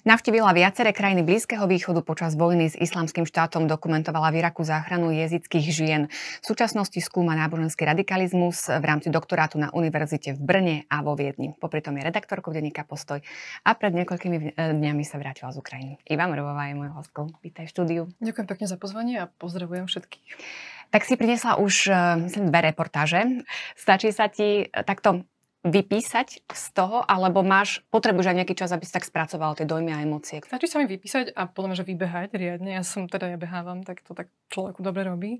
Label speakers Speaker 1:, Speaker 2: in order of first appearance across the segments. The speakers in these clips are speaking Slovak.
Speaker 1: Navštívila viaceré krajiny Blízkeho východu počas vojny s islamským štátom, dokumentovala v Iraku záchranu jezických žien. V súčasnosti skúma náboženský radikalizmus v rámci doktorátu na univerzite v Brne a vo Viedni. Popri tom je redaktorkou denníka Postoj a pred niekoľkými e, dňami sa vrátila z Ukrajiny. Iva Mrvová je mojou hostkou. Vítaj v štúdiu. Ďakujem pekne za pozvanie a pozdravujem všetkých. Tak si priniesla už, e, myslím, dve reportáže. Stačí sa ti e, takto vypísať z toho, alebo máš, potrebuješ aj nejaký čas, aby si tak spracoval tie dojmy a emócie?
Speaker 2: Stačí sa mi vypísať a potom, že vybehať riadne. Ja som teda, ja behávam, tak to tak človeku dobre robí.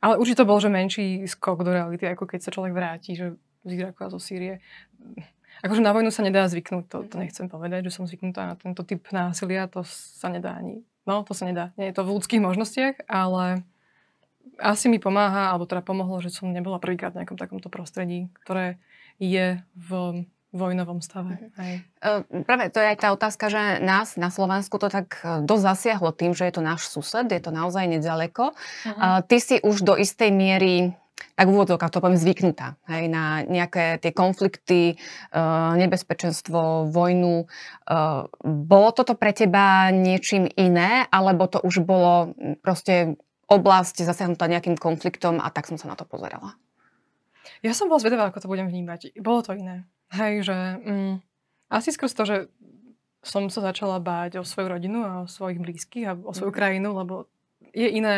Speaker 1: Ale určite to bol, že menší skok do
Speaker 2: reality, ako keď sa človek vráti, že z Iraku a zo Sýrie. Akože na vojnu sa nedá zvyknúť, to, to mhm. nechcem povedať, že som zvyknutá na tento typ násilia, to sa nedá ani. No, to sa nedá. Nie je to v ľudských možnostiach, ale asi mi pomáha, alebo teda pomohlo, že som nebola prvýkrát v nejakom takomto prostredí, ktoré je v vojnovom stave. Aj.
Speaker 1: Mhm. Práve to je aj tá otázka, že nás na Slovensku to tak e, dosť zasiahlo tým, že je to náš sused, je to naozaj nedaleko. Uh, Ty si už do istej miery tak v úvodzovkách to poviem, zvyknutá hej, na nejaké tie konflikty, e, nebezpečenstvo, vojnu. E, bolo toto pre teba niečím iné, alebo to už bolo proste oblasť zasiahnutá nejakým konfliktom a tak som sa na to pozerala.
Speaker 2: Ja som bola zvedavá, ako to budem vnímať. Bolo to iné. Hej, že mm, asi skrz to, že som sa začala báť o svoju rodinu a o svojich blízkych a o svoju mhm. krajinu, lebo je iné,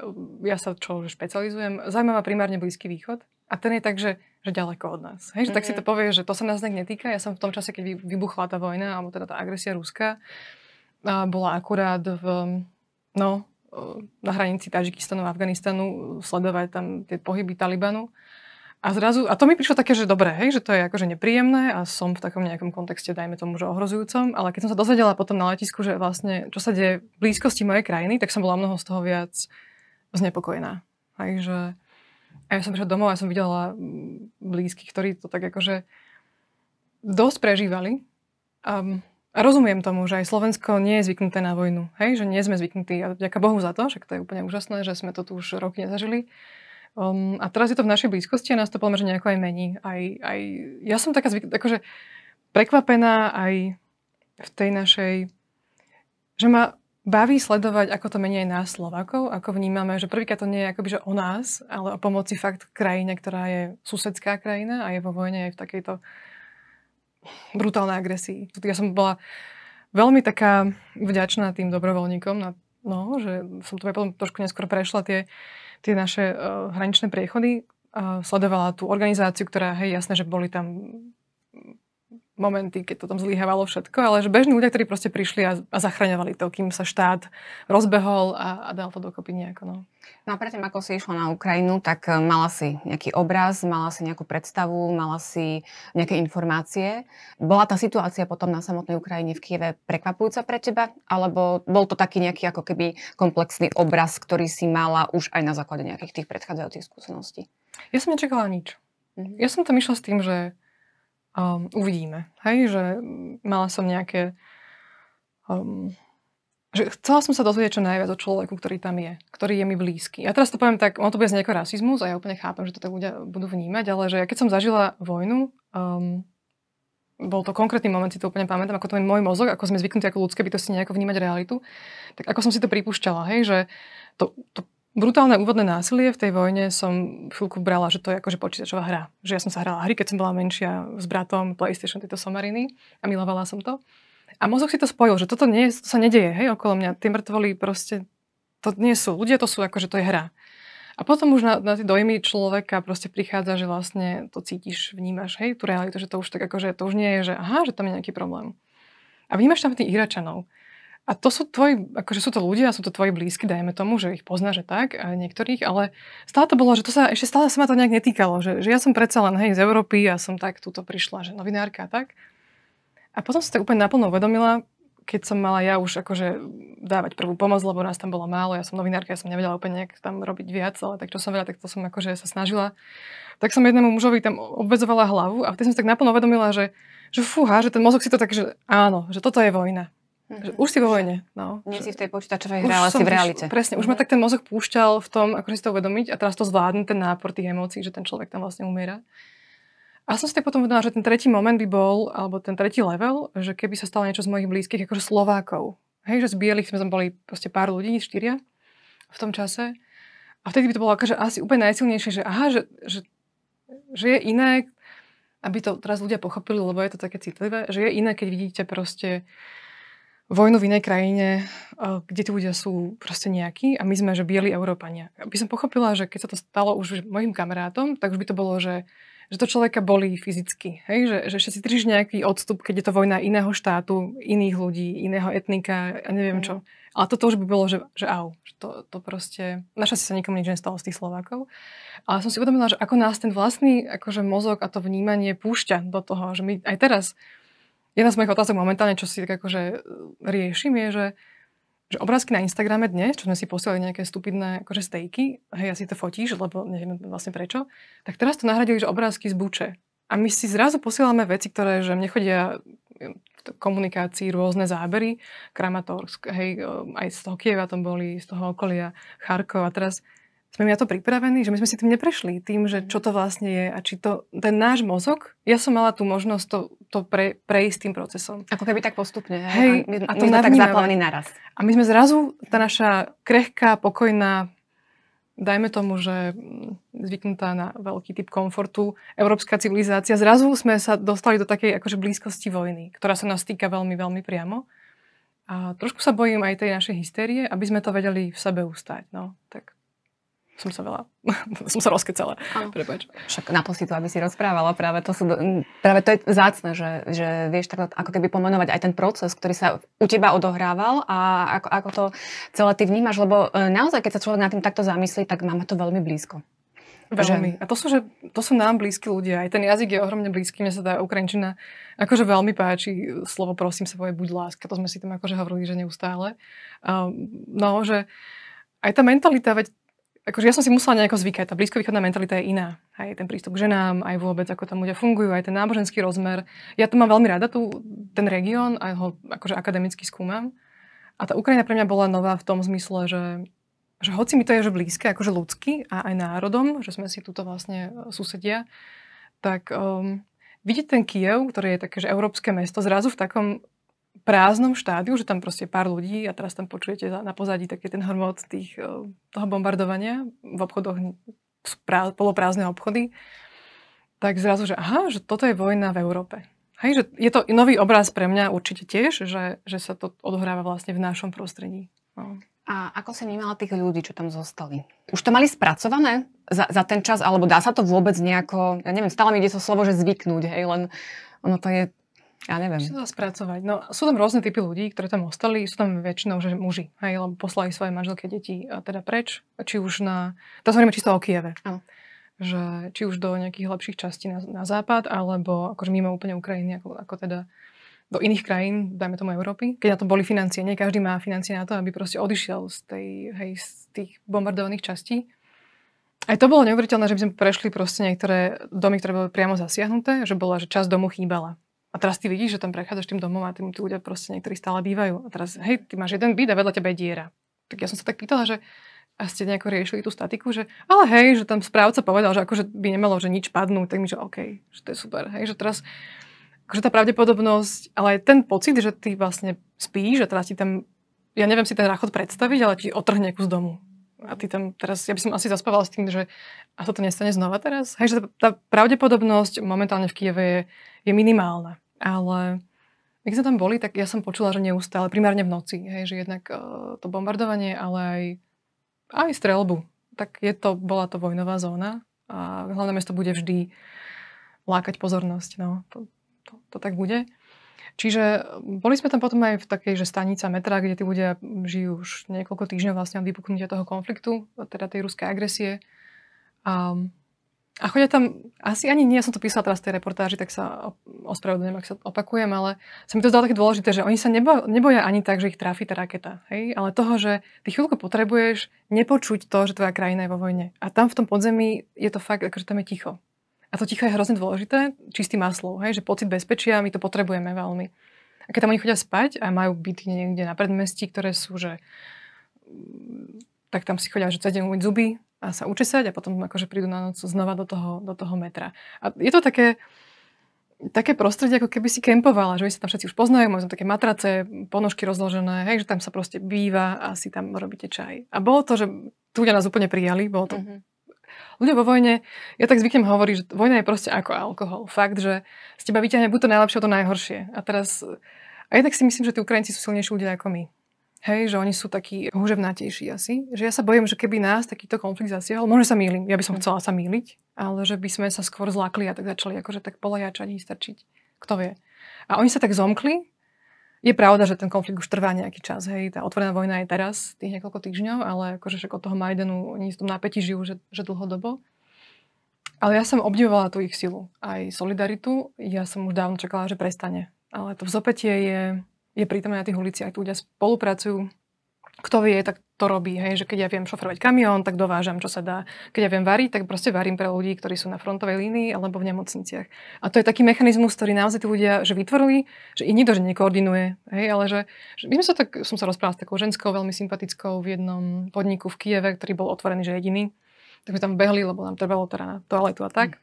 Speaker 2: um, ja sa čo špecializujem, zaujímavá primárne Blízky východ a ten je tak, že, že ďaleko od nás. Hej, že mm-hmm. tak si mhm. to povie, že to sa nás nejak netýka. Ja som v tom čase, keď vybuchla tá vojna, alebo teda tá agresia Ruska. bola akurát v, no, na hranici Tadžikistanu a Afganistanu sledovať tam tie pohyby Talibanu. A zrazu, a to mi prišlo také, že dobré, hej, že to je akože nepríjemné a som v takom nejakom kontexte, dajme tomu, že ohrozujúcom, ale keď som sa dozvedela potom na letisku, že vlastne, čo sa deje v blízkosti mojej krajiny, tak som bola mnoho z toho viac znepokojená. Takže a ja som prišla domov a som videla blízkych, ktorí to tak akože dosť prežívali. Um, a rozumiem tomu, že aj Slovensko nie je zvyknuté na vojnu, hej? že nie sme zvyknutí a ďaká Bohu za to, však to je úplne úžasné, že sme to tu už roky nezažili. Um, a teraz je to v našej blízkosti a nás to pomerne nejako aj mení. Aj, aj, ja som taká zvyk, akože prekvapená aj v tej našej, že ma baví sledovať, ako to mení aj nás Slovakov, ako vnímame, že prvýkrát to nie je akoby, že o nás, ale o pomoci fakt krajine, ktorá je susedská krajina a je vo vojne aj v takejto brutálnej agresii. Ja som bola veľmi taká vďačná tým dobrovoľníkom, na, no, že som to potom trošku neskôr prešla tie, tie naše uh, hraničné priechody. Uh, sledovala tú organizáciu, ktorá, hej, jasné, že boli tam momenty, keď to tam zlyhávalo všetko, ale že bežní ľudia, ktorí proste prišli a, a zachraňovali to, kým sa štát rozbehol a, a dal to dokopy nejako. No.
Speaker 1: no a predtým, ako si išla na Ukrajinu, tak eh, mala si nejaký obraz, mala si nejakú predstavu, mala si nejaké informácie. Bola tá situácia potom na samotnej Ukrajine v Kieve prekvapujúca pre teba? Alebo bol to taký nejaký ako keby komplexný obraz, ktorý si mala už aj na základe nejakých tých predchádzajúcich skúseností?
Speaker 2: Ja som nečakala nič. Mm-hmm. Ja som tam išla s tým, že um, uvidíme. Hej, že mm, mala som nejaké... Um, že chcela som sa dozvedieť čo najviac o človeku, ktorý tam je, ktorý je mi blízky. Ja teraz to poviem tak, on to bude znieť rasizmus a ja úplne chápem, že to tak ľudia budú vnímať, ale že ja keď som zažila vojnu, um, bol to konkrétny moment, si to úplne pamätám, ako to je môj mozog, ako sme zvyknutí ako ľudské bytosti nejako vnímať realitu, tak ako som si to pripúšťala, hej, že to, to brutálne úvodné násilie v tej vojne som chvíľku brala, že to je akože počítačová hra. Že ja som sa hrala hry, keď som bola menšia s bratom, PlayStation, tieto somariny a milovala som to. A mozog si to spojil, že toto nie, to sa nedieje, hej, okolo mňa. Tie mŕtvoly proste, to nie sú. Ľudia to sú, akože to je hra. A potom už na, na tie dojmy človeka proste prichádza, že vlastne to cítiš, vnímaš, hej, tú realitu, že to už tak akože, to už nie je, že aha, že tam je nejaký problém. A vnímaš tam tých Iračanov. A to sú tvoji, akože sú to ľudia, sú to tvoji blízky, dajme tomu, že ich poznáš, že tak, a niektorých, ale stále to bolo, že to sa, ešte stále sa ma to nejak netýkalo, že, že ja som predsa len, hej, z Európy, ja som tak túto prišla, že novinárka a tak. A potom som tak úplne naplno uvedomila, keď som mala ja už akože dávať prvú pomoc, lebo nás tam bolo málo, ja som novinárka, ja som nevedela úplne nejak tam robiť viac, ale tak čo som vedela, tak to som akože sa snažila. Tak som jednému mužovi tam obvezovala hlavu a vtedy som tak naplno uvedomila, že, že fúha, že ten mozog si to tak,
Speaker 1: že áno,
Speaker 2: že toto je vojna. Mm-hmm. Už si vo vojne.
Speaker 1: No. Nie si v tej počítačovej hre, ale si v realite. Už, presne, už
Speaker 2: ma tak ten mozog púšťal v tom, ako si to uvedomiť a teraz to zvládne ten nápor tých emócií, že ten človek tam vlastne umiera. A som si tak potom uvedomila, že ten tretí moment by bol, alebo ten tretí level, že keby sa stalo niečo z mojich blízkych, akože Slovákov. Hej, že z bielých sme tam boli proste pár ľudí, štyria v tom čase. A vtedy by to bolo akože asi úplne najsilnejšie, že aha, že, že, že je iné, aby to teraz ľudia pochopili, lebo je to také citlivé, že je iné, keď vidíte proste vojnu v inej krajine, eh, kde tí ľudia sú proste nejakí a my sme, že bieli Európania. By som pochopila, že keď sa to stalo už mojim kamarátom, tak už by to bolo, že, že to človeka bolí fyzicky. Hej? Že, že ešte si držíš nejaký odstup, keď je to vojna iného štátu, iných ľudí, iného etnika a neviem čo. Mhm. Ale toto už by bolo, že, že au, že to, to proste... si sa nikomu nič nestalo z tých Slovákov. Ale som si uvedomila, že ako nás ten vlastný akože mozog a to vnímanie púšťa do toho, že my aj teraz Jedna z mojich otázok momentálne, čo si tak akože e, riešim, je, že, že obrázky na Instagrame dnes, čo sme si posielali nejaké stupidné akože stejky, hej, asi si to fotíš, lebo neviem vlastne prečo, tak teraz to nahradili, že obrázky z buče. A my si zrazu posielame veci, ktoré, že mne chodia v e, komunikácii rôzne zábery, Kramatorsk, hej, e, aj z toho Kieva tam boli, z toho okolia, Charkov a teraz sme na to pripravení, že my sme si tým neprešli, tým, že mhm. čo to vlastne je a či to, ten náš mozog, ja som mala tú možnosť to, to pre, prejsť tým procesom.
Speaker 1: Ako keby tak postupne. Hej, a, my, a to my tak zaplavený naraz.
Speaker 2: A my sme zrazu, tá naša krehká, pokojná, dajme tomu, že mm, zvyknutá na veľký typ komfortu, európska civilizácia, zrazu sme sa dostali do takej akože blízkosti vojny, ktorá sa nás týka veľmi, veľmi priamo. A trošku sa bojím aj tej našej hystérie, aby sme to vedeli v
Speaker 1: sebe ustať. No, tak som sa veľa, som sa rozkecala. Prepač. Však na to, aby si rozprávala, práve to, sú, práve to je zácne, že, že vieš tak ako keby pomenovať aj ten proces, ktorý sa u teba odohrával a ako, ako to celé ty vnímaš, lebo e, naozaj, keď sa človek nad tým takto zamyslí, tak máme to veľmi blízko. Veľmi. Že... A to sú, že,
Speaker 2: to sú nám blízki ľudia. Aj ten jazyk je ohromne blízky. Mne sa tá ukrajinčina akože veľmi páči. Slovo prosím sa povie buď láska. To sme si tam akože hovorili, že neustále. Um, no, že aj tá mentalita, veď akože ja som si musela nejako zvykať, tá blízkovýchodná mentalita je iná. Aj ten prístup k ženám, aj vôbec, ako tam ľudia fungujú, aj ten náboženský rozmer. Ja to mám veľmi rada, tu, ten región, aj ho akože akademicky skúmam. A tá Ukrajina pre mňa bola nová v tom zmysle, že, že hoci mi to je že blízke, akože ľudsky a aj národom, že sme si tuto vlastne e, susedia, tak um, vidieť ten Kiev, ktorý je také, že európske mesto, zrazu v takom prázdnom štádiu, že tam proste pár ľudí a teraz tam počujete na pozadí taký ten hrmot tých, eh, toho bombardovania v obchodoch, poloprázdne obchody, tak zrazu, že aha, že toto je vojna v Európe. Hej, že je to nový obraz pre mňa určite tiež, že, že sa to odohráva vlastne v našom prostredí. No.
Speaker 1: A ako si vnímala tých ľudí, čo tam zostali? Už to mali spracované za, za ten čas, alebo dá sa to vôbec nejako, ja neviem, stále mi ide to slovo, že zvyknúť, hej, len ono to je ja neviem. Čo
Speaker 2: sa spracovať? No, sú tam rôzne typy ľudí, ktorí tam ostali. Sú tam väčšinou že muži, hej, lebo poslali svoje manželky a deti a teda preč. Či už na... To hovoríme čisto o Kieve. Áno. Že, či už do nejakých lepších častí na, na západ, alebo akože mimo úplne Ukrajiny, ako, ako teda do iných krajín, dajme tomu Európy, keď na to boli financie. Nie každý má financie na to, aby proste odišiel z, tej, hej, z tých bombardovaných častí. Aj to bolo neuveriteľné, že by sme prešli proste niektoré domy, ktoré boli priamo zasiahnuté, že bola, že časť domu chýbala. A teraz ty vidíš, že tam prechádzaš tým domom a tým tí ľudia proste niektorí stále bývajú. A teraz, hej, ty máš jeden byt a vedľa teba je diera. Tak ja som sa tak pýtala, že a ste nejako riešili tú statiku, že ale hej, že tam správca povedal, že akože by nemalo, že nič padnú, tak mi, že OK, že to je super. Hej, že teraz akože tá pravdepodobnosť, ale aj ten pocit, že ty vlastne spíš a teraz ti tam, ja neviem si ten ráchod predstaviť, ale ti otrhne kus domu. A ty tam teraz, ja by som asi zaspávala s tým, že a to nestane znova teraz. Hej, že tá, tá pravdepodobnosť momentálne v Kieve je, je minimálna. Ale keď sme tam boli, tak ja som počula, že neustále, primárne v noci, hej, že jednak uh, to bombardovanie, ale aj, aj strelbu. Tak je to, bola to vojnová zóna a hlavné mesto bude vždy lákať pozornosť. No, to, to, to tak bude. Čiže eh, boli sme tam potom aj v takej, že stanica metra, kde tí ľudia žijú už niekoľko týždňov vlastne od vypuknutia toho konfliktu, teda tej ruskej agresie. Um, a chodia tam, asi ani nie, ja som to písala teraz v tej reportáži, tak sa ospravedlňujem, ak sa opakujem, ale sa mi to zdalo také dôležité, že oni sa nebo, neboja ani tak, že ich tráfi tá raketa, hej? ale toho, že ty chvíľku potrebuješ nepočuť to, že tvoja krajina je vo vojne. A tam v tom podzemí je to fakt, akože tam je ticho. A to ticho je hrozne dôležité, čistý maslov, hej? že pocit bezpečia, my to potrebujeme veľmi. A keď tam oni chodia spať a majú byty niekde na predmestí, ktoré sú, že mm, tak tam si chodia, že cez deň umyť zuby, a sa učesať a potom akože prídu na noc znova do toho, do toho metra. A je to také, také prostredie, ako keby si kempovala, že vy sa tam všetci už poznajú, majú tam také matrace, ponožky rozložené, hej, že tam sa proste býva a si tam robíte čaj. A bolo to, že tu ľudia nás úplne prijali, bolo to mm-hmm. Ľudia vo vojne, ja tak zvyknem hovoriť, že vojna je proste ako alkohol. Fakt, že z teba vyťahne buď to najlepšie, to najhoršie. A teraz, a tak si myslím, že tí Ukrajinci sú silnejší ľudia ako my. Hej, že oni sú takí húževnatejší asi. Že ja sa bojím, že keby nás takýto konflikt zasiahol, možno sa mýlim, ja by som hm. chcela sa mýliť, ale že by sme sa skôr zlakli a tak začali akože tak polajačať, stačiť. Kto vie. A oni sa tak zomkli. Je pravda, že ten konflikt už trvá nejaký čas, hej, tá otvorená vojna je teraz, tých niekoľko týždňov, ale akože však od toho Majdenu oni v tom napätí žijú, že, že dlhodobo. Ale ja som obdivovala tú ich silu, aj solidaritu. Ja som už dávno čakala, že prestane. Ale to vzopätie je je prítomné na tých uliciach, ľudia spolupracujú. Kto vie, tak to robí. Hej, že keď ja viem šoferovať kamión, tak dovážam, čo sa dá. Keď ja viem variť, tak proste varím pre ľudí, ktorí sú na frontovej línii alebo v nemocniciach. A to je taký mechanizmus, ktorý naozaj tí ľudia že vytvorili, že ich nikto, že nekoordinuje. Hej, ale že, že my sa tak, som sa rozprávala s takou ženskou, veľmi sympatickou v jednom podniku v Kieve, ktorý bol otvorený, že jediný. Tak sme tam behli, lebo nám trvalo teda na toaletu a tak. Mm.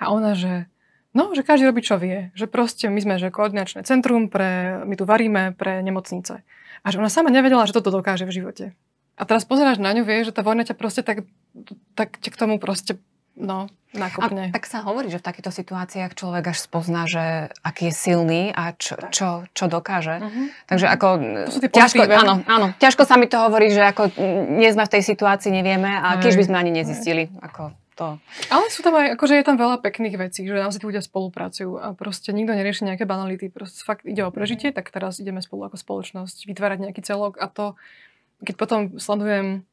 Speaker 2: A ona, že No, že každý robí, čo vie. Že proste my sme že koordinačné centrum, pre, my tu varíme pre nemocnice. A že ona sama nevedela, že toto dokáže v živote. A
Speaker 1: teraz pozeráš na ňu, vieš, že tá
Speaker 2: vojna ťa proste tak, tak ťa k tomu proste no,
Speaker 1: nakopne. A tak sa hovorí, že v takýchto situáciách človek až spozná, že aký je silný a čo, čo, čo dokáže. Uh-huh. Takže ako... To sú ťažko, áno, áno, ťažko sa mi to hovorí, že ako nie sme v tej situácii, nevieme a keď by sme ani nezistili. Ako, to. Ale sú tam aj,
Speaker 2: akože je tam veľa pekných vecí, že naozaj tí ľudia spolupracujú a proste nikto nerieši nejaké banality, proste fakt ide o mhm. prežitie, tak teraz ideme spolu ako spoločnosť vytvárať nejaký celok a to, keď potom sledujem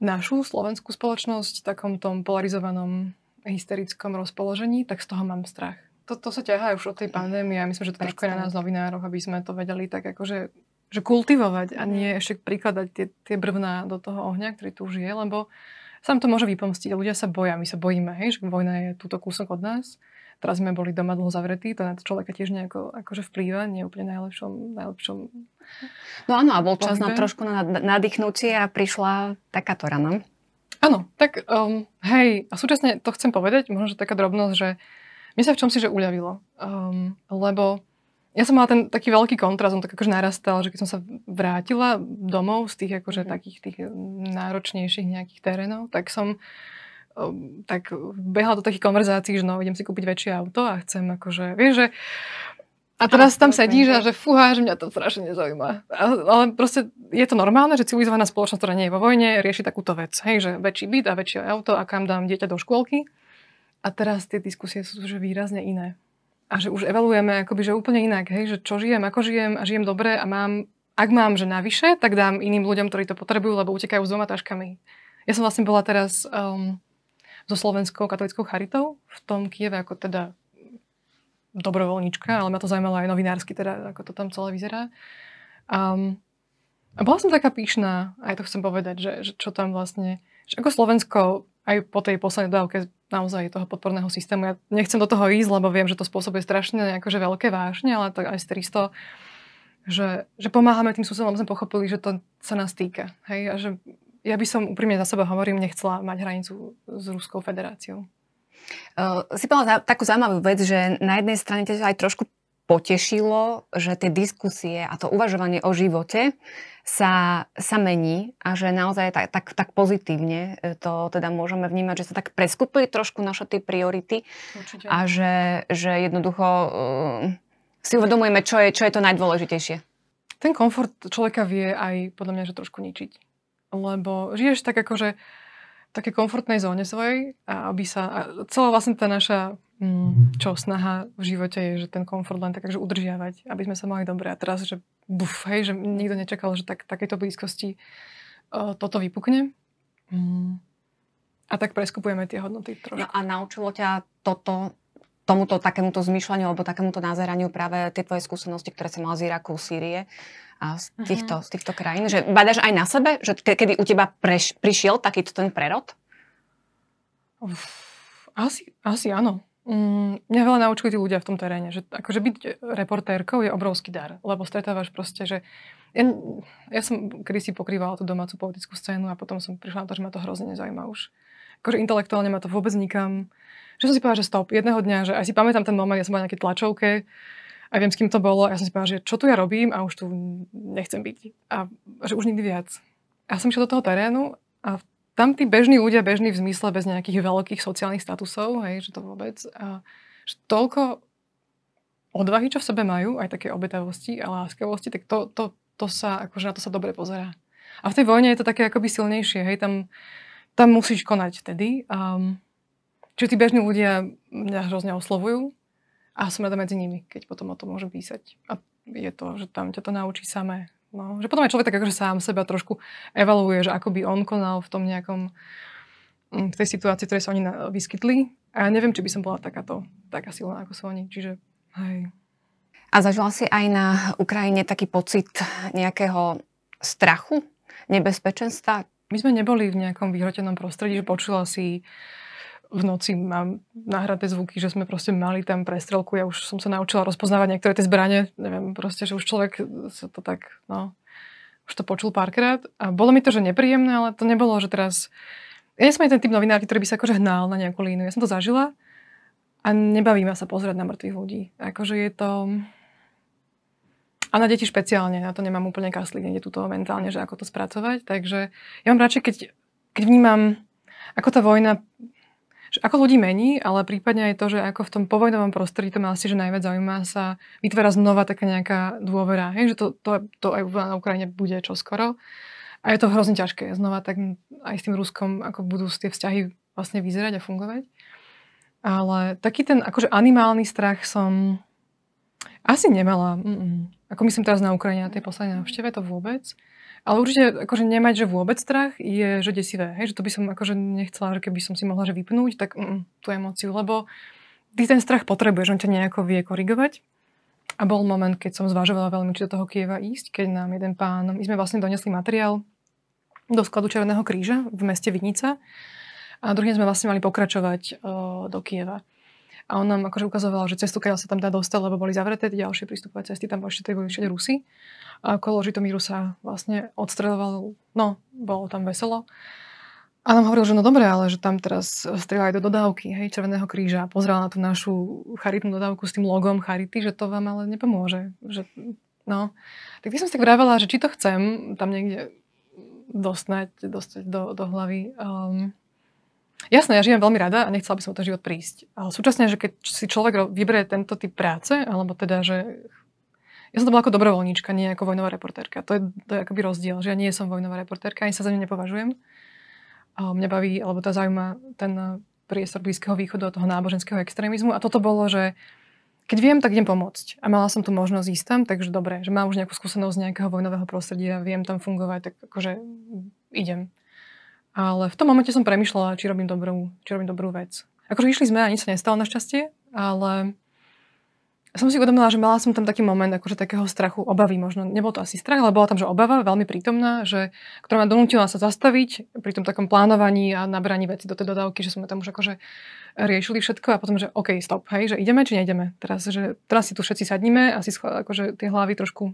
Speaker 2: našu slovenskú spoločnosť v takom tom polarizovanom hysterickom rozpoložení, tak z toho mám strach. To sa ťahá už od tej mhm. pandémie a myslím, že to trošku je na nás novinároch, aby sme to vedeli tak akože že kultivovať a mhm. nie ešte prikladať tie, tie brvná do toho ohňa, ktorý tu už je, lebo Sám to môže vypomstiť. Ľudia sa boja, my sa bojíme, hej, že vojna je túto kúsok od nás. Teraz sme boli doma dlho zavretí, to na to človeka tiež nejako akože vplýva,
Speaker 1: nie úplne najlepšom, najlepšom No áno, a bol čas na trošku na nadýchnutie a prišla takáto rana. Áno, tak um, hej, a súčasne to chcem povedať,
Speaker 2: možno, že taká drobnosť, že mi sa v čom si, že uľavilo. Um, lebo ja som mala ten taký veľký kontrast, on tak akože narastal, že keď som sa vrátila domov z tých akože mm. takých tých eh, náročnejších nejakých terénov, tak som eh, tak behal do takých konverzácií, že no, idem si kúpiť väčšie auto a chcem akože, vieš, že a teraz tam sedíš a že fúha, že mňa to strašne nezaujíma. Ale proste je to normálne, že civilizovaná spoločnosť, ktorá nie je vo vojne, rieši takúto vec. Hej, že väčší byt a väčšie auto a kam dám dieťa do škôlky. A teraz tie diskusie sú že výrazne iné a že už evaluujeme akoby, že úplne inak, hej, že čo žijem, ako žijem a žijem dobre a mám, ak mám, že navyše, tak dám iným ľuďom, ktorí to potrebujú, lebo utekajú s dvoma taškami. Ja som vlastne bola teraz um, so slovenskou katolickou charitou v tom Kieve ako teda dobrovoľnička, ale ma to zaujímalo aj novinársky, teda ako to tam celé vyzerá. Um, a bola som taká píšna, aj to chcem povedať, že, že čo tam vlastne, že ako Slovensko aj po tej poslednej dávke naozaj toho podporného systému. Ja nechcem do toho ísť, lebo viem, že to spôsobuje strašne akože veľké vážne, ale to aj z 300, že, že pomáhame tým susedom, sme pochopili, že to sa nás týka. Hej? A že ja by som úprimne za seba hovorím, nechcela mať hranicu s Ruskou federáciou.
Speaker 1: Uh, si povedala takú zaujímavú vec, že na jednej strane ťa aj trošku potešilo, že tie diskusie a to uvažovanie o živote sa, sa mení a že naozaj tak, tak, tak pozitívne e, to teda môžeme vnímať, že sa tak preskupili trošku naše tie priority Určite. a že, že jednoducho uh, si uvedomujeme, čo je, čo je to najdôležitejšie. Ten komfort človeka vie aj podľa mňa, že trošku ničiť.
Speaker 2: Lebo žiješ tak akože v takej komfortnej zóne svojej aby sa a celá vlastne tá naša Mhm. čo snaha v živote je, že ten komfort len tak že udržiavať, aby sme sa mali dobre. A teraz, že buf, hej, že nikto nečakal, že tak, takéto blízkosti uh,
Speaker 1: toto vypukne. Mm. A tak preskupujeme tie hodnoty trošku. No a naučilo ťa toto, tomuto takémuto zmýšľaniu alebo takémuto názeraniu práve tie tvoje skúsenosti, ktoré si mal z Iraku, Sýrie a z mhm. týchto, z týchto krajín? Že badaš aj na sebe? Že ke- kedy u teba preš- prišiel takýto ten prerod? Uf, asi,
Speaker 2: asi áno. Mm, mňa veľa naučili tí ľudia v tom teréne, že akože byť reportérkou je obrovský dar, lebo stretávaš proste, že ja, ja som kedy si pokrývala tú domácu politickú scénu a potom som prišla na to, že ma to hrozne nezaujíma už. Akože intelektuálne ma to vôbec nikam. Že som si povedala, že stop, jedného dňa, že aj si pamätám ten moment, ja som bola na nejakej tlačovke a viem, s kým to bolo a ja som si povedala, že čo tu ja robím a už tu nechcem byť a že už nikdy viac. Ja som išla do toho terénu a tam tí bežní ľudia, bežní v zmysle bez nejakých veľkých sociálnych statusov, hej, že to vôbec, a, že toľko odvahy, čo v sebe majú, aj také obetavosti a láskavosti, tak to, to, to sa, akože na to sa dobre pozerá. A v tej vojne je to také akoby silnejšie, hej, tam, tam musíš konať vtedy. Um, čiže tí bežní ľudia mňa hrozne oslovujú a som rada medzi nimi, keď potom o tom môžem písať. A je to, že tam ťa to naučí samé, No, že potom aj človek tak akože sám seba trošku evaluuje, že ako by on konal v tom nejakom, mm, v tej situácii, ktorej sa oni vyskytli. A
Speaker 1: ja neviem, či by som bola takáto,
Speaker 2: taká silná, ako sú oni.
Speaker 1: Čiže, hej. A zažila si aj na Ukrajine taký pocit nejakého strachu, nebezpečenstva? My sme neboli v nejakom vyhrotenom prostredí, že počula si v noci mám
Speaker 2: náhradné zvuky, že sme proste mali tam prestrelku. Ja už som sa naučila rozpoznávať niektoré tie zbranie. Neviem, proste, že už človek sa to tak, no, už to počul párkrát. A bolo mi to, že nepríjemné, ale to nebolo, že teraz... Ja nie som aj ten typ novinárky, ktorý by sa akože hnal na nejakú línu. Ja som to zažila a nebaví ma sa pozerať na mŕtvych ľudí. Akože je to... A na deti špeciálne, na to nemám úplne kaslík, nejde tu toho mentálne, že ako to spracovať. Takže ja mám radšej, keď, keď vnímam, ako tá vojna že ako ľudí mení, ale prípadne aj to, že ako v tom povojnovom prostredí to ma asi, že najviac zaujíma sa, vytvára znova taká nejaká dôvera, hej, že to, to, to aj na Ukrajine bude čoskoro. A je to hrozne ťažké znova tak aj s tým Ruskom, ako budú tie vzťahy vlastne vyzerať a fungovať. Ale taký ten akože animálny strach som asi nemala. Mm-mm. Ako myslím teraz na Ukrajine, na tej poslednej návšteve to vôbec. Ale určite akože nemať, že vôbec strach je, že desivé. Hej, že to by som akože nechcela, že keby som si mohla že vypnúť, tak mm, mm, tú emóciu, lebo ty ten strach potrebuješ, on ťa nejako vie korigovať. A bol moment, keď som zvažovala veľmi, či do toho Kieva ísť, keď nám jeden pán, my sme vlastne donesli materiál do skladu Červeného kríža v meste Vinica a druhým sme vlastne mali pokračovať o, eh, do Kieva a on nám akože ukazoval, že cestu, keď sa tam dá dostať, lebo boli zavreté tie ďalšie prístupové cesty, tam ešte boli všade Rusy. A okolo Žitomíru sa vlastne odstreloval, no, bolo tam veselo. A nám hovoril, že no dobre, ale že tam teraz strieľajú do dodávky, hej, Červeného kríža. Pozrel na tú našu charitnú dodávku s tým logom Charity, že to vám ale nepomôže. Že, no. Tak by som si tak vravela, že či to chcem tam niekde dostať, dostať do, do hlavy. Um, Jasné, ja žijem veľmi rada a nechcela by som o ten život prísť. Ale súčasne, že keď si človek vyberie tento typ práce, alebo teda, že ja som to bola ako dobrovoľníčka, nie ako vojnová reportérka. To je, to je akoby rozdiel, že ja nie som vojnová reportérka, ani sa za ňu nepovažujem. A mňa baví, alebo tá zaujíma ten priestor Blízkeho východu a toho náboženského extrémizmu. A toto bolo, že keď viem, tak idem pomôcť. A mala som tu možnosť ísť tam, takže dobre, že mám už nejakú skúsenosť z nejakého vojnového prostredia, viem tam fungovať, tak akože idem. Ale v tom momente som premyšľala, či robím dobrú, či robím dobrú vec. Akože išli sme a nič sa nestalo našťastie, ale som si uvedomila, že mala som tam taký moment akože takého strachu, obavy možno. Nebol to asi strach, ale bola tam že obava veľmi prítomná, že, ktorá ma donútila sa zastaviť pri tom takom plánovaní a nabraní veci do tej dodávky, že sme tam už akože riešili všetko a potom, že OK, stop, hej, že ideme či nejdeme. Teraz, že, teraz si tu všetci sadníme a si akože tie hlavy trošku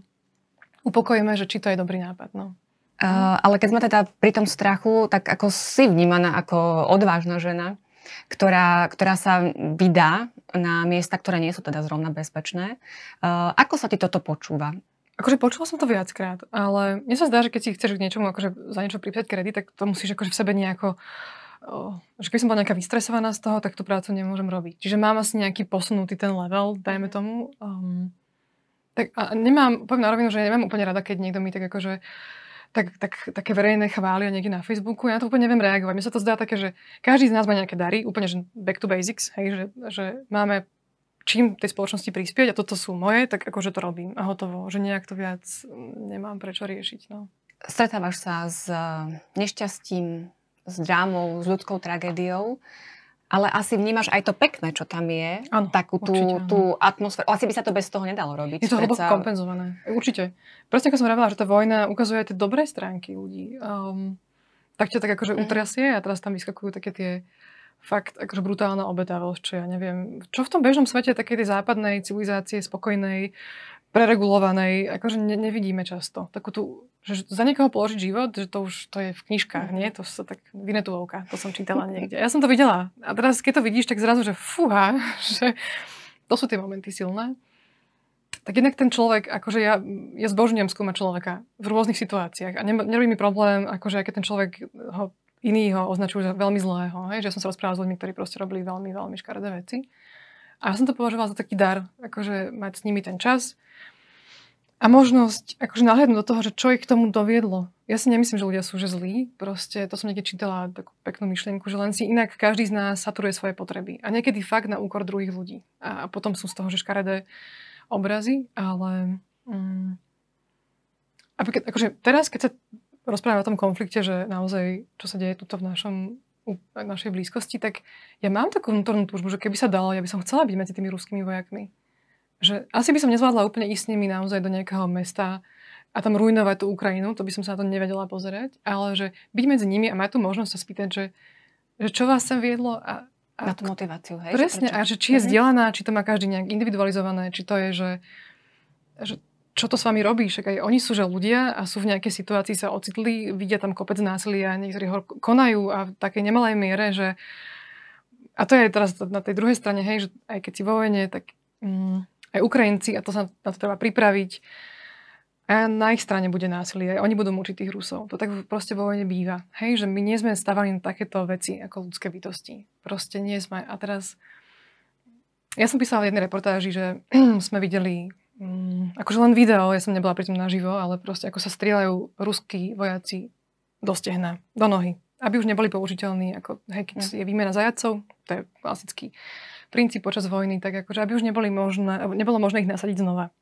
Speaker 2: upokojíme, že či to je dobrý nápad. No
Speaker 1: ale keď sme teda pri tom strachu, tak ako si vnímaná ako odvážna žena, ktorá, ktorá sa vydá na miesta, ktoré nie sú teda zrovna bezpečné. Uh, ako sa ti toto počúva?
Speaker 2: Akože počula som to viackrát, ale mne sa zdá, že keď si chceš k niečomu akože za niečo pripísať kredit, tak to musíš akože v sebe nejako že keby som bola nejaká vystresovaná z toho, tak tú prácu nemôžem robiť. Čiže mám asi nejaký posunutý ten level, dajme tomu. Um, tak a nemám, poviem na rovinu, že nemám úplne rada, keď niekto mi tak akože uh, tak, tak, také verejné chvály niekde na Facebooku. Ja na to úplne neviem reagovať. Mne sa to zdá také, že každý z nás má nejaké dary, úplne že back to basics, hej, že, že máme čím tej spoločnosti prispieť a toto sú moje, tak akože to robím a hotovo. Že nejak to viac mm, nemám prečo riešiť.
Speaker 1: No. Stretávaš sa s eh, nešťastím, s drámou, s ľudskou tragédiou ale asi vnímaš aj to pekné, čo tam je, ano, takú tú, určite, tú atmosféru. Asi by sa to bez toho nedalo robiť. Je to hlboko predsa...
Speaker 2: kompenzované, určite. Presne ako som hovorila, že tá vojna ukazuje tie dobré stránky ľudí. Um, tak ťa tak akože mm-hmm. utrasie a teraz tam vyskakujú také tie fakt akože brutálna obetavosť, čo ja neviem. Čo v tom bežnom svete také tej západnej civilizácie spokojnej preregulovanej, akože ne, nevidíme často. Takú tú, že za niekoho položiť život, že to už to je v knižkách, nie? Mhm. To sa tak vynetulovka, to som čítala niekde. Ja som to videla. A teraz, keď to vidíš, tak zrazu, že fúha, že to sú tie momenty silné. Tak jednak ten človek, akože ja, ja zbožňujem skúmať človeka v rôznych situáciách a nerobí mi problém, akože keď ten človek ho, iný ho označujú za veľmi zlého, hej? že ja som sa rozprávala s ľuďmi, ktorí proste robili veľmi, veľmi škaredé veci. A ja som to považovala za taký dar, akože mať s nimi ten čas, a možnosť akože nahľadnúť do toho, že čo ich k tomu doviedlo. Ja si nemyslím, že ľudia sú že zlí. Proste to som niekde čítala takú peknú myšlienku, že len si inak každý z nás saturuje svoje potreby. A niekedy fakt na úkor druhých ľudí. A potom sú z toho, že škaredé obrazy, ale... Mm, a ke, akože teraz, keď sa rozprávame o tom konflikte, že naozaj, čo sa deje tuto v našom našej blízkosti, tak ja mám takú vnútornú túžbu, že keby sa dalo, ja by som chcela byť medzi tými ruskými vojakmi že asi by som nezvládla úplne ísť s nimi naozaj do nejakého mesta a tam ruinovať tú Ukrajinu, to by som sa na to nevedela pozerať, ale že byť medzi nimi a mať tú možnosť sa spýtať, že, že čo vás sem viedlo a, a na tú motiváciu, hej? Presne, že a že či je mhm. vzdelaná, či to má každý nejak individualizované, či to je, že, že čo to s vami robí, však aj oni sú že ľudia a sú v nejakej situácii, sa ocitli, vidia tam kopec násilia, niektorí ho konajú a v takej nemalej miere, že a to je aj teraz na tej druhej strane, hej, že aj keď si vo vojne, tak mm, aj Ukrajinci a to sa na to treba pripraviť. A na ich strane bude násilie, oni budú mučiť tých Rusov. To tak proste vo vojne býva. Hej, že my nie sme stávali na takéto veci ako ľudské bytosti. Proste nie sme. A teraz, ja som písala v jednej reportáži, že sme videli mm, akože len video, ja som nebola pri tom naživo, ale proste ako sa strieľajú ruskí vojaci do stehna, do nohy. Aby už neboli použiteľní, ako hej, keď mm. je výmena zajacov, to je klasický princíp počas vojny, tak akože aby už neboli možné, nebolo možné ich nasadiť znova.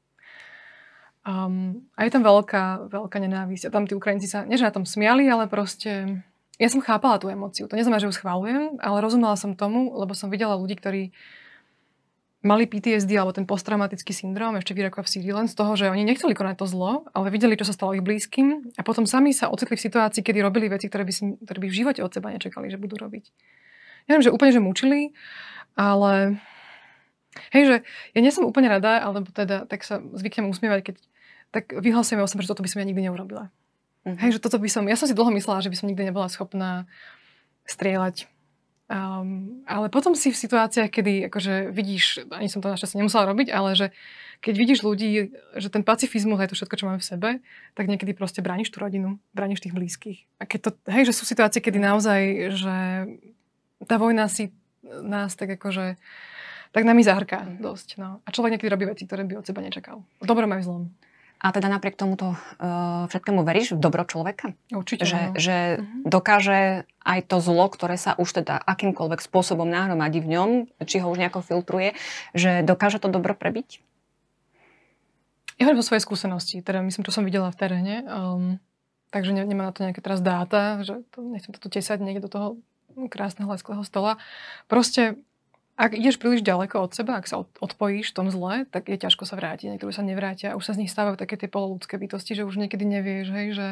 Speaker 2: Um, a je tam veľká, veľká nenávisť. A tam tí Ukrajinci sa, nie že na tom smiali, ale proste... Ja som chápala tú emociu. To neznamená, že ju schválujem, ale rozumela som tomu, lebo som videla ľudí, ktorí mali PTSD alebo ten posttraumatický syndrom ešte v Iraku a v Sýrii len z toho, že oni nechceli konať to zlo, ale videli, čo sa stalo ich blízkym a potom sami sa ocitli v situácii, kedy robili veci, ktoré by, si, ktoré by v živote od seba nečakali, že budú robiť. Neviem, ja že úplne, že mučili, ale hej, že ja nie som úplne rada, alebo teda tak sa zvyknem usmievať, keď tak vyhlasujem o sebe, že toto by som ja nikdy neurobila. Mm-hmm. Hej, že toto by som, ja som si dlho myslela, že by som nikdy nebola schopná strieľať. Um, ale potom si v situáciách, kedy akože vidíš, ani som to našťastie nemusela robiť, ale že keď vidíš ľudí, že ten pacifizmus je to všetko, čo máme v sebe, tak niekedy proste brániš tú rodinu, brániš tých blízkych. A keď to, hej, že sú situácie, kedy naozaj, že tá vojna si nás tak akože tak nami zahrká mm-hmm. dosť. No. A človek niekedy robí veci, ktoré by od seba nečakal.
Speaker 1: V dobrom aj v zlom. A teda napriek tomuto uh, všetkému veríš v dobro človeka? Určite. Že, no. že mm-hmm. dokáže aj to zlo, ktoré sa už teda akýmkoľvek spôsobom nahromadí v ňom, či ho už nejako filtruje, že dokáže to dobro prebiť? Ja hovorím o
Speaker 2: svojej skúsenosti, teda myslím, to som videla v teréne. Um, takže ne, nemá na to nejaké teraz dáta, že to, nechcem to tu tesať niekde do toho No, krásneho lesklého stola. Proste, ak ideš príliš ďaleko od seba, ak sa odpojíš v tom zle, tak je ťažko sa vrátiť. Niektorí sa nevrátia. Už sa z nich stávajú také tie pololudské bytosti, že už niekedy nevieš, hej, že...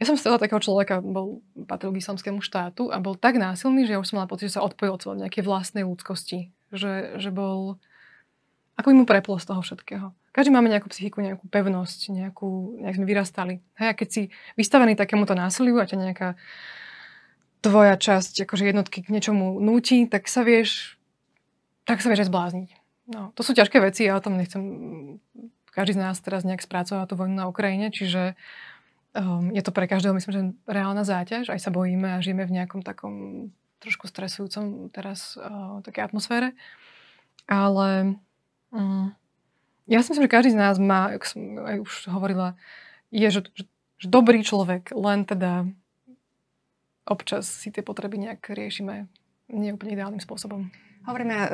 Speaker 2: Ja som stala takého človeka, bol patril k islamskému štátu a bol tak násilný, že ja už som mala pocit, že sa odpojil od nejakej vlastnej ľudskosti. Že, že bol... Ako by mu preplo z toho všetkého. Každý máme nejakú psychiku, nejakú pevnosť, nejakú, nejak sme vyrastali. Hej, a keď si vystavený takémuto násiliu a ťa nejaká tvoja časť akože jednotky k niečomu núti, tak sa vieš, tak sa vieš aj zblázniť. No, to sú ťažké veci, ja o tom nechcem každý z nás teraz nejak spracovať tú vojnu na Ukrajine, čiže um, je to pre každého, myslím, že reálna záťaž, aj sa bojíme a žijeme v nejakom takom trošku stresujúcom teraz uh, také atmosfére. Ale um, ja si myslím, že každý z nás má, ako som aj už hovorila, je, že, že, že dobrý človek, len teda občas si tie potreby nejak riešime neúplne ideálnym spôsobom.
Speaker 1: Hovoríme e,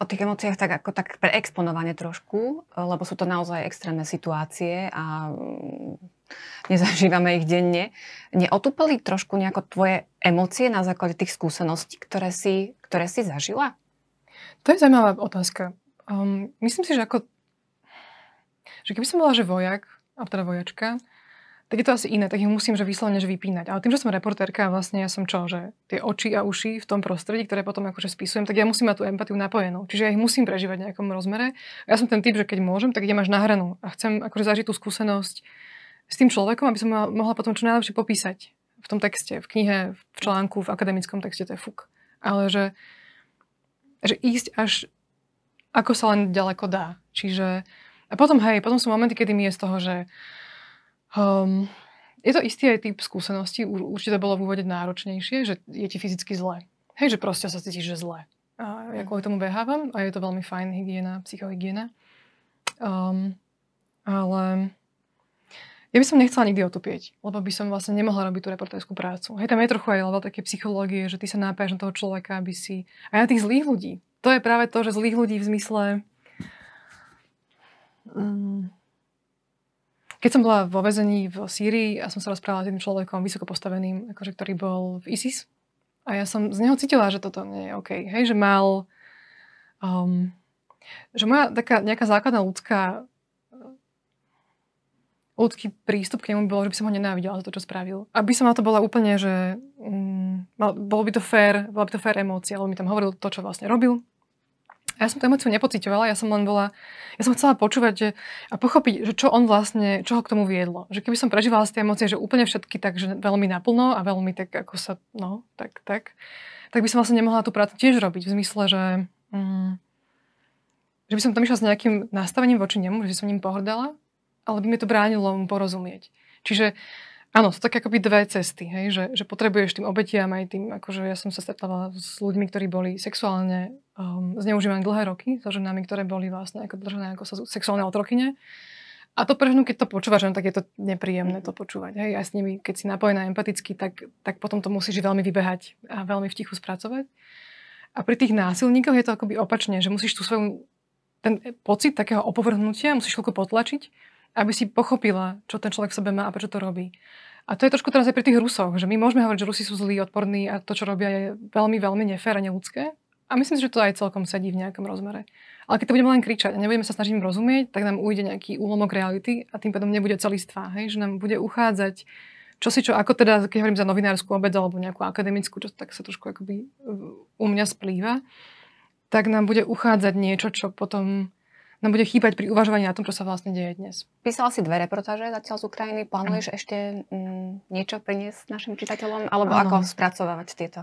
Speaker 1: o tých emóciách tak ako tak preexponovane trošku, e, lebo sú to naozaj extrémne situácie a mm, nezažívame ich denne. Neotúpili trošku nejako tvoje emócie na základe tých skúseností, ktoré si, ktoré si zažila? To je zaujímavá otázka. Um, myslím si, že ako
Speaker 2: že keby som bola, že vojak, a teda vojačka, tak je to asi iné, tak ich musím že výslovne že vypínať. Ale tým, že som reportérka, vlastne ja som čo, že tie oči a uši v tom prostredí, ktoré potom akože spisujem, tak ja musím mať tú empatiu napojenú. Čiže ja ich musím prežívať v nejakom rozmere. A ja som ten typ, že keď môžem, tak idem až na hranu a chcem akože zažiť tú skúsenosť s tým človekom, aby som mohla potom čo najlepšie popísať v tom texte, v knihe, v článku, v akademickom texte, to je fuk. Ale že, že ísť až ako sa len ďaleko dá. Čiže a potom, hej, potom sú momenty, kedy mi je z toho, že Um, je to istý aj typ skúseností, určite to bolo v úvode náročnejšie, že je ti fyzicky zle. Hej, že proste sa cítiš, že zle. A ja kvôli tomu behávam a je to veľmi fajn hygiena, psychohygiena. Um, ale ja by som nechcela nikdy otupieť, lebo by som vlastne nemohla robiť tú reportérskú prácu. Hej, tam je trochu aj level také psychológie, že ty sa nápiaš na toho človeka, aby si... A na tých zlých ľudí. To je práve to, že zlých ľudí v zmysle... Um, keď som bola vo väzení v Sýrii a som sa rozprávala s jedným človekom vysoko postaveným, akože, ktorý bol v ISIS a ja som z neho cítila, že toto nie je OK. Hej, že mal... Um, že moja taká nejaká základná ľudská uh, ľudský prístup k nemu bolo, že by som ho nenávidela za to, čo spravil. Aby som na to bola úplne, že mm, bolo by to fér, bola by to fér emócia, lebo mi tam hovoril to, čo vlastne robil, a ja som tú emociu nepocitovala, ja som len bola, ja som chcela počúvať že, a pochopiť, že čo on vlastne, čo ho k tomu viedlo. Že keby som prežívala tej emócie, že úplne všetky tak, že veľmi naplno a veľmi tak ako sa, no, tak, tak, tak by som vlastne nemohla tú prácu tiež robiť v zmysle, že... Mm, že by som tam išla s nejakým nastavením voči nemu, že by som ním pohrdala, ale by mi to bránilo mu porozumieť. Čiže Áno, sú také akoby dve cesty, hej, že, že potrebuješ tým obetiam aj tým, akože ja som sa stretávala s ľuďmi, ktorí boli sexuálne um, zneužívané dlhé roky, so ženami, ktoré boli vlastne ako držané ako sa, sexuálne otrokyne. A to prvnú, keď to počúvaš, no, tak je to nepríjemné to počúvať. Hej, A s nimi, keď si napojená empaticky, tak, tak potom to musíš veľmi vybehať a veľmi v tichu spracovať. A pri tých násilníkoch je to akoby opačne, že musíš tú svoju ten pocit takého opovrhnutia musíš chvíľku potlačiť aby si pochopila, čo ten človek v sebe má a prečo to robí. A to je trošku teraz aj pri tých Rusoch, že my môžeme hovoriť, že Rusi sú zlí, odporní a to, čo robia, je veľmi, veľmi nefér a neľudské. A myslím si, že to aj celkom sedí v nejakom rozmere. Ale keď to budeme len kričať a nebudeme sa snažiť im rozumieť, tak nám ujde nejaký úlomok reality a tým pádom nebude celistvá, hej? že nám bude uchádzať čo si čo, ako teda, keď hovorím za novinárskú obed alebo nejakú akademickú, čo tak sa trošku akoby e, u mňa splýva, tak nám bude uchádzať niečo, čo potom nám bude chýbať pri uvažovaní na tom, čo sa vlastne deje dnes.
Speaker 1: Písal si dve reportáže zatiaľ z Ukrajiny. Plánuješ mm. ešte mm, niečo priniesť našim čitateľom? Alebo ano. ako spracovávať tieto?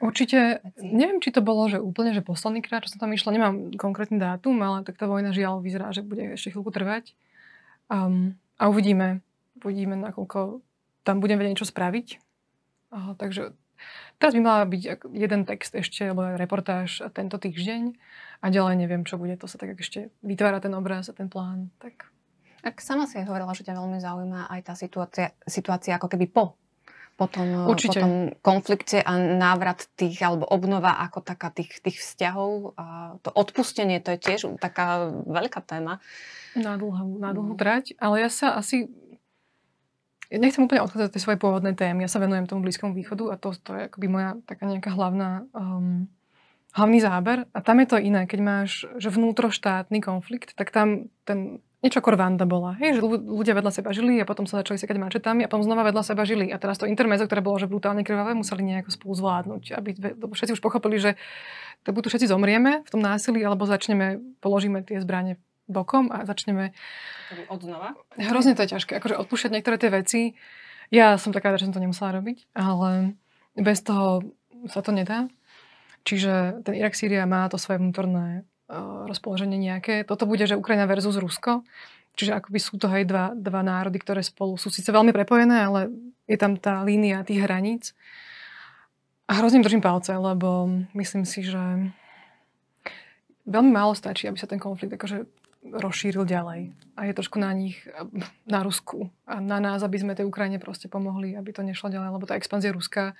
Speaker 2: Určite, veci? neviem, či to bolo, že úplne, že posledný krát, čo som tam išla, nemám konkrétny dátum, ale tak tá vojna žiaľ vyzerá, že bude ešte chvíľku trvať. Um, a uvidíme, uvidíme, nakoľko tam budem vedieť niečo spraviť. Aha, takže Teraz by mala byť jeden text ešte, alebo reportáž tento týždeň a ďalej neviem, čo bude. To sa tak ešte vytvára ten obraz a ten plán. Tak.
Speaker 1: Ak sama si hovorila, že ťa veľmi zaujíma aj tá situácia, situácia ako keby po tom po tom konflikte a návrat tých, alebo obnova ako taká tých, tých vzťahov. A to odpustenie, to je tiež taká veľká téma.
Speaker 2: Na dlhú, na dlhú mm.
Speaker 1: trať, ale ja sa asi ja nechcem úplne odchádzať od tej svojej pôvodnej témy. Ja sa
Speaker 2: venujem tomu Blízkomu východu a to, to je akoby moja taká nejaká hlavná, um, hlavný záber. A tam je to iné, keď máš že vnútroštátny konflikt, tak tam ten niečo Rwanda bola. Hej, že ľudia vedľa seba žili a potom sa začali sekať mačetami a potom znova vedľa seba žili. A teraz to intermezzo, ktoré bolo že brutálne krvavé, museli nejako spolu zvládnuť. Aby, všetci už pochopili, že to buď všetci zomrieme v tom násilí, alebo začneme, položíme tie zbranie bokom a začneme... znova. Hrozne to je ťažké. Akože odpúšťať niektoré tie veci. Ja som taká, že som to nemusela robiť, ale bez toho sa to nedá. Čiže ten Irak, Sýria má to svoje vnútorné uh, rozpoloženie nejaké. Toto bude, že Ukrajina versus Rusko. Čiže akoby sú to aj dva, dva národy, ktoré spolu sú síce veľmi prepojené, ale je tam tá línia tých hraníc. A hrozne držím palce, lebo myslím si, že veľmi málo stačí, aby sa ten konflikt akože rozšíril ďalej. A je trošku na nich, na Rusku a na nás, aby sme tej Ukrajine proste pomohli, aby to nešlo ďalej, lebo tá expanzia Ruska,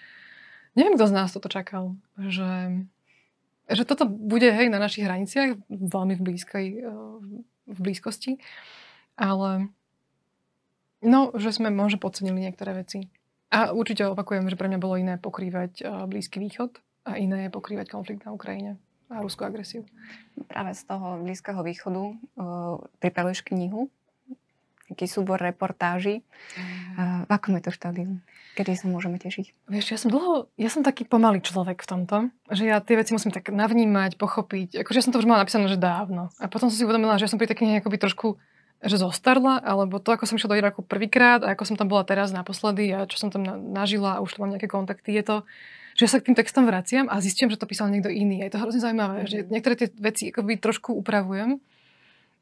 Speaker 2: neviem, kto z nás toto čakal, že, že toto bude, hej, na našich hraniciach, veľmi v, blízkej, eh, v blízkosti, ale no, že sme možno podcenili niektoré veci. A určite opakujem, že pre mňa bolo iné pokrývať eh, Blízky východ a iné je pokrývať konflikt na Ukrajine
Speaker 1: a ruskú agresiu. No, práve z toho Blízkeho východu uh, pripravuješ knihu, taký súbor reportáží. Uh, v akom je to štádiu? Kedy sa
Speaker 2: môžeme tešiť? Vieš, ja som dlho, ja som taký pomalý človek v tomto, že ja tie veci musím tak navnímať, pochopiť. Akože ja som to už mala napísané, že dávno. A potom som si uvedomila, že ja som pri tej knihe akoby trošku že zostarla, alebo to, ako som išla do Iraku prvýkrát a ako som tam bola teraz naposledy a čo som tam nažila a už tam mám nejaké kontakty, je to, že sa k tým textom vraciam a zistím, že to písal niekto iný. je to hrozne zaujímavé, že
Speaker 1: mm. niektoré tie veci akoby trošku upravujem.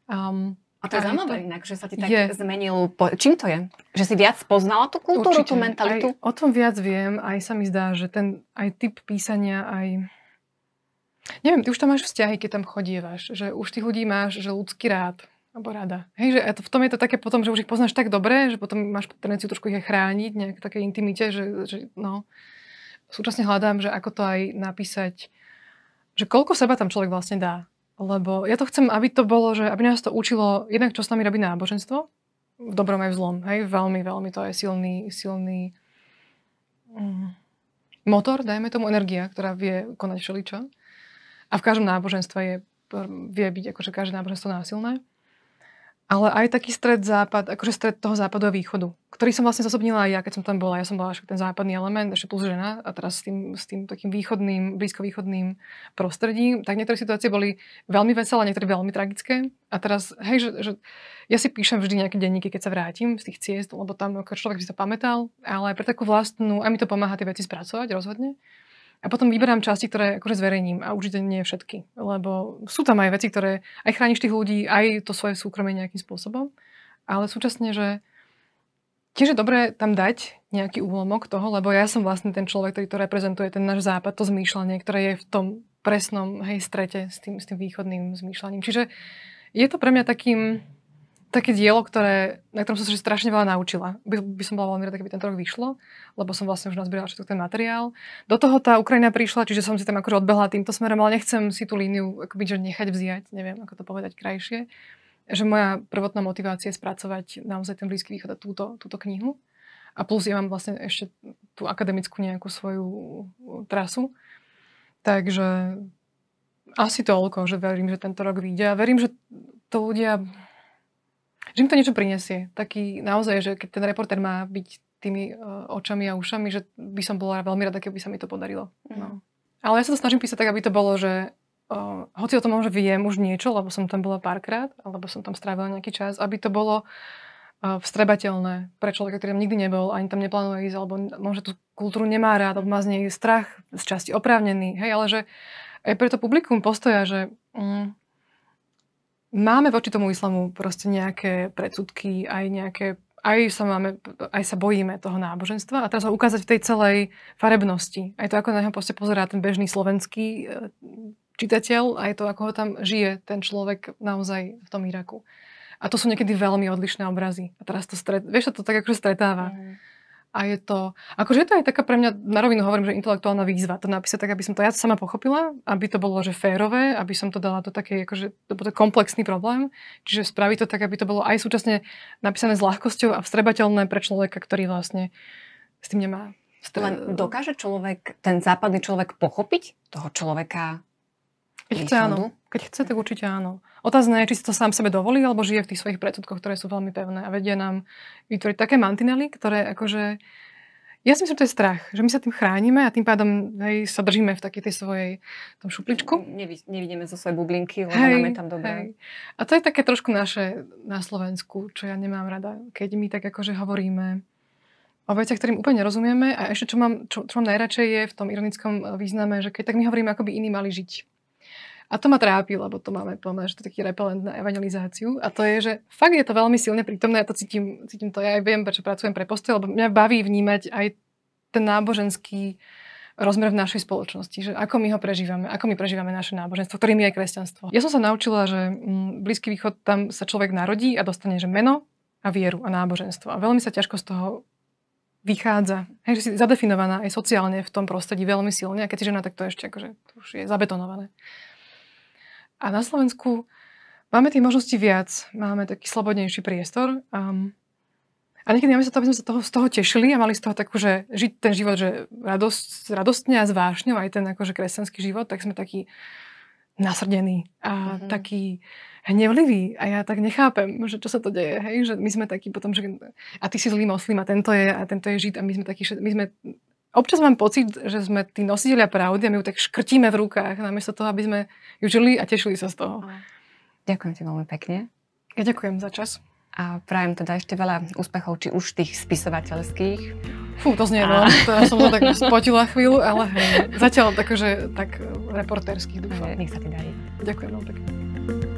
Speaker 1: Um, a to je zaujímavé to... inak, že sa ti tak je. zmenil. Po... Čím to je? Že si viac poznala tú kultúru, Určite. tú mentalitu? Aj o tom
Speaker 2: viac viem, aj sa mi zdá, že ten aj typ písania, aj... Neviem, ty už tam máš vzťahy, keď tam chodívaš. že už tých ľudí máš, že ľudský rád, alebo rada. Hej, že v tom je to také potom, že už ich poznáš tak dobre, že potom máš tendenciu trošku ich aj chrániť, nejak také intimite, že, že no súčasne hľadám, že ako to aj napísať, že koľko seba tam človek vlastne dá. Lebo ja to chcem, aby to bolo, že aby nás to učilo jednak, čo s nami robí náboženstvo, v dobrom aj v zlom. Hej? Veľmi, veľmi to je silný, silný mm, motor, dajme tomu energia, ktorá vie konať všeličo. A v každom náboženstve je, vie byť akože každé náboženstvo násilné ale aj taký stred západ, akože stred toho západu a východu, ktorý som vlastne zosobnila aj ja, keď som tam bola. Ja som bola až ten západný element, ešte plus žena a teraz s tým, s tým takým východným, blízkovýchodným prostredím, tak niektoré situácie boli veľmi veselé, niektoré veľmi tragické. A teraz, hej, že, že ja si píšem vždy nejaké denníky, keď sa vrátim z tých ciest, lebo tam človek by si to pamätal, ale pre takú vlastnú, a mi to pomáha tie veci spracovať rozhodne. A potom vyberám časti, ktoré akože zverejním a určite nie všetky, lebo sú tam aj veci, ktoré aj chrániš tých ľudí, aj to svoje súkromie nejakým spôsobom, ale súčasne, že tiež je dobré tam dať nejaký úlomok toho, lebo ja som vlastne ten človek, ktorý to reprezentuje, ten náš západ, to zmýšľanie, ktoré je v tom presnom hej, strete s tým, s tým východným zmýšľaním. Čiže je to pre mňa takým také dielo, ktoré, na ktorom som sa strašne veľa naučila. By, by som bola veľmi rada, keby tento rok vyšlo, lebo som vlastne už nazbierala všetko ten materiál. Do toho tá Ukrajina prišla, čiže som si tam akože odbehla týmto smerom, ale nechcem si tú líniu akoby, že nechať vziať, neviem, ako to povedať krajšie. Že moja prvotná motivácia je spracovať naozaj ten Blízky východ a túto, túto knihu. A plus ja mám vlastne ešte tú akademickú nejakú svoju uh, trasu. Takže asi toľko, že verím, že tento rok vyjde a verím, že to ľudia že im to niečo prinesie. Taký naozaj, že keď ten reporter má byť tými uh, očami a ušami, že by som bola veľmi rada, keby sa mi to podarilo. Mm. No. Mhm. Ale ja sa to snažím písať tak, aby to bolo, že uh, hoci o tom že viem už niečo, lebo som tam bola párkrát, alebo som tam strávila nejaký čas, aby to bolo uh, vstrebateľné pre človeka, ktorý tam nikdy nebol, ani tam neplánuje ísť, alebo možno tú kultúru nemá rád, alebo má z nej strach, z časti oprávnený. Hej, ale že aj pre to publikum postoja, že mm, máme voči tomu islamu proste nejaké predsudky, aj nejaké aj sa, máme, aj sa bojíme toho náboženstva a teraz ho ukázať v tej celej farebnosti. Aj to, ako na ňo pozerá ten bežný slovenský e, čitateľ, aj to, ako ho tam žije ten človek naozaj v tom Iraku. A to sú niekedy veľmi odlišné obrazy. A teraz to stret... Vieš, sa to tak akože stretáva. Mm a je to, akože je to aj taká pre mňa, na rovinu hovorím, že intelektuálna výzva, to napísať tak, aby som to ja sama pochopila, aby to bolo, že férové, aby som to dala do také, akože, to bude komplexný problém, čiže spraviť to tak, aby to bolo aj súčasne napísané s ľahkosťou a vstrebateľné pre človeka, ktorý vlastne s tým nemá.
Speaker 1: Len dokáže človek, ten západný človek pochopiť toho človeka
Speaker 2: keď chce, áno.
Speaker 1: Keď chce, tak určite áno.
Speaker 2: Otázne je, či si to sám sebe dovolí, alebo žije v tých svojich predsudkoch, ktoré sú veľmi pevné a vedia nám vytvoriť také mantinely, ktoré akože... Ja si myslím, že to je strach, že my sa tým chránime a tým pádom hej, sa držíme v takej tej svojej tom šupličku. Mm,
Speaker 1: nevidíme zo svojej bublinky, lebo hej, máme tam dobré. Hej.
Speaker 2: A to je také trošku naše na Slovensku, čo ja nemám rada, keď my tak akože hovoríme o veciach, ktorým úplne nerozumieme a ešte čo mám, čo, čo mám najradšej je v tom ironickom e, význame, že keď tak my hovoríme, ako by iní mali žiť. A to ma trápi, lebo to máme plné, že to je taký repelent na evangelizáciu. A to je, že fakt je to veľmi silne prítomné, ja to cítim, cítim to, ja aj viem, prečo pracujem pre postoj, lebo mňa baví vnímať aj ten náboženský rozmer v našej spoločnosti, že ako my ho prežívame, ako my prežívame naše náboženstvo, ktorým je kresťanstvo. Ja som sa naučila, že mm, Blízky východ, tam sa človek narodí a dostane, že meno a vieru a náboženstvo. A veľmi sa ťažko z toho vychádza. Hej, že si zadefinovaná aj sociálne v tom prostredí veľmi silne a keď si žena, tak to ešte akože, to už je zabetonované. A na Slovensku máme tie možnosti viac, máme taký slobodnejší priestor. Um, a niekedy máme sa to, aby sme sa toho, z toho tešili a mali z toho takú, že žiť ten život, že radosť, radostne a s aj ten akože kresťanský život, tak sme takí nasrdení a mm-hmm. taký hnevlivý a ja tak nechápem, že čo sa to deje, hej, že my sme takí potom, že a ty si zlý moslim a tento je a tento je žid a my sme takí, my sme občas mám pocit, že sme tí nositeľia pravdy a my ju tak škrtíme v rukách, namiesto toho, aby sme
Speaker 1: ju žili a tešili sa z toho. Ďakujem ti veľmi pekne. Ja ďakujem za čas. A prajem teda ešte veľa úspechov, či už tých spisovateľských. Fú, to znie, veľmi, to ja som to tak
Speaker 2: spotila chvíľu, ale
Speaker 1: zatiaľ takože tak reportérsky. dúfam. Nech
Speaker 2: sa ti darí. Ďakujem veľmi pekne.